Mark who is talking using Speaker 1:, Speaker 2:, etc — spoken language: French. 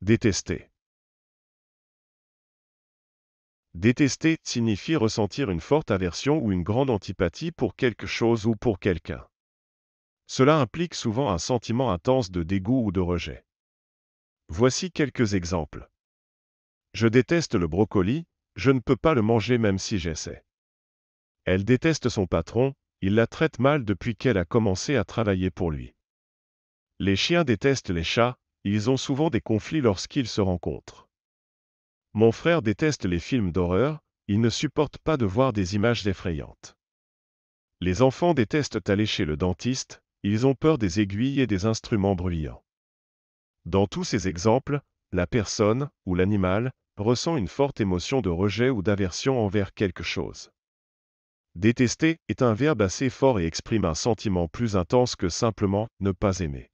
Speaker 1: Détester Détester signifie ressentir une forte aversion ou une grande antipathie pour quelque chose ou pour quelqu'un. Cela implique souvent un sentiment intense de dégoût ou de rejet. Voici quelques exemples. Je déteste le brocoli, je ne peux pas le manger même si j'essaie. Elle déteste son patron, il la traite mal depuis qu'elle a commencé à travailler pour lui. Les chiens détestent les chats, ils ont souvent des conflits lorsqu'ils se rencontrent. Mon frère déteste les films d'horreur, il ne supporte pas de voir des images effrayantes. Les enfants détestent aller chez le dentiste, ils ont peur des aiguilles et des instruments bruyants. Dans tous ces exemples, la personne, ou l'animal, ressent une forte émotion de rejet ou d'aversion envers quelque chose. Détester est un verbe assez fort et exprime un sentiment plus intense que simplement ne pas aimer.